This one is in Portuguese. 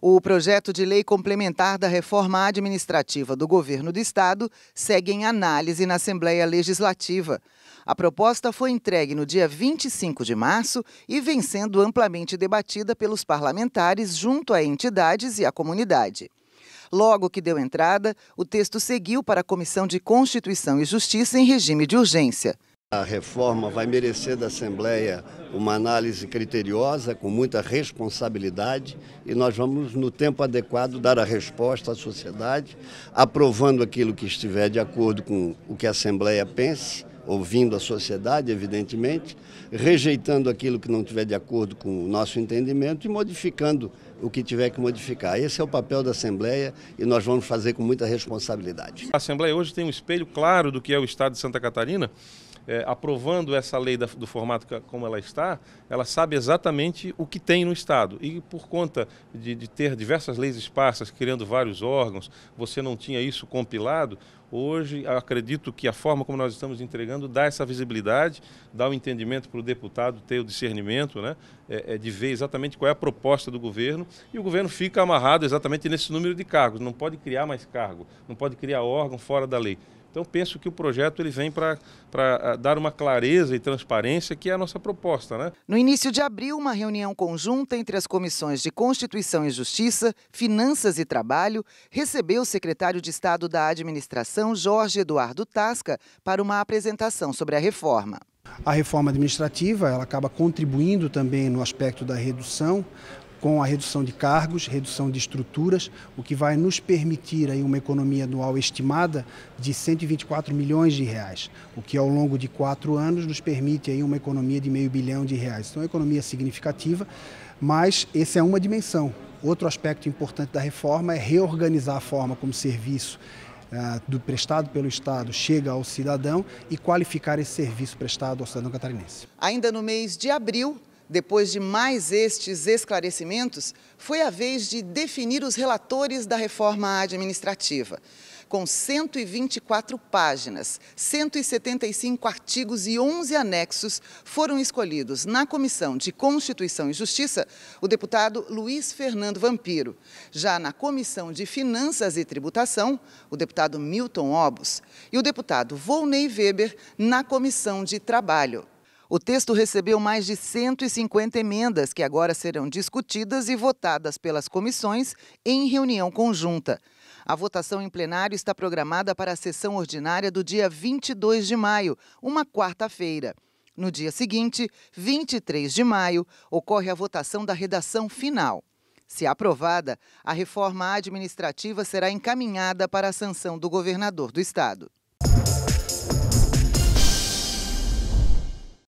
O projeto de lei complementar da reforma administrativa do governo do estado segue em análise na Assembleia Legislativa. A proposta foi entregue no dia 25 de março e vem sendo amplamente debatida pelos parlamentares junto a entidades e a comunidade. Logo que deu entrada, o texto seguiu para a Comissão de Constituição e Justiça em regime de urgência. A reforma vai merecer da Assembleia uma análise criteriosa, com muita responsabilidade, e nós vamos, no tempo adequado, dar a resposta à sociedade, aprovando aquilo que estiver de acordo com o que a Assembleia pense, ouvindo a sociedade, evidentemente, rejeitando aquilo que não tiver de acordo com o nosso entendimento e modificando o que tiver que modificar. Esse é o papel da Assembleia e nós vamos fazer com muita responsabilidade. A Assembleia hoje tem um espelho claro do que é o Estado de Santa Catarina é, aprovando essa lei da, do formato que, como ela está, ela sabe exatamente o que tem no Estado. E por conta de, de ter diversas leis esparsas, criando vários órgãos, você não tinha isso compilado, Hoje, acredito que a forma como nós estamos entregando dá essa visibilidade, dá o um entendimento para o deputado ter o discernimento, né, é, é, de ver exatamente qual é a proposta do governo, e o governo fica amarrado exatamente nesse número de cargos, não pode criar mais cargo, não pode criar órgão fora da lei. Então penso que o projeto ele vem para ah, dar uma clareza e transparência que é a nossa proposta. Né? No início de abril, uma reunião conjunta entre as comissões de Constituição e Justiça, Finanças e Trabalho recebeu o secretário de Estado da Administração, Jorge Eduardo Tasca, para uma apresentação sobre a reforma. A reforma administrativa ela acaba contribuindo também no aspecto da redução com a redução de cargos, redução de estruturas, o que vai nos permitir aí uma economia anual estimada de 124 milhões de reais, o que ao longo de quatro anos nos permite aí uma economia de meio bilhão de reais. Então, é uma economia significativa, mas essa é uma dimensão. Outro aspecto importante da reforma é reorganizar a forma como serviço ah, do prestado pelo Estado chega ao cidadão e qualificar esse serviço prestado ao cidadão catarinense. Ainda no mês de abril, depois de mais estes esclarecimentos, foi a vez de definir os relatores da reforma administrativa. Com 124 páginas, 175 artigos e 11 anexos, foram escolhidos na Comissão de Constituição e Justiça o deputado Luiz Fernando Vampiro. Já na Comissão de Finanças e Tributação, o deputado Milton Obos. E o deputado Volney Weber na Comissão de Trabalho. O texto recebeu mais de 150 emendas que agora serão discutidas e votadas pelas comissões em reunião conjunta. A votação em plenário está programada para a sessão ordinária do dia 22 de maio, uma quarta-feira. No dia seguinte, 23 de maio, ocorre a votação da redação final. Se aprovada, a reforma administrativa será encaminhada para a sanção do governador do estado.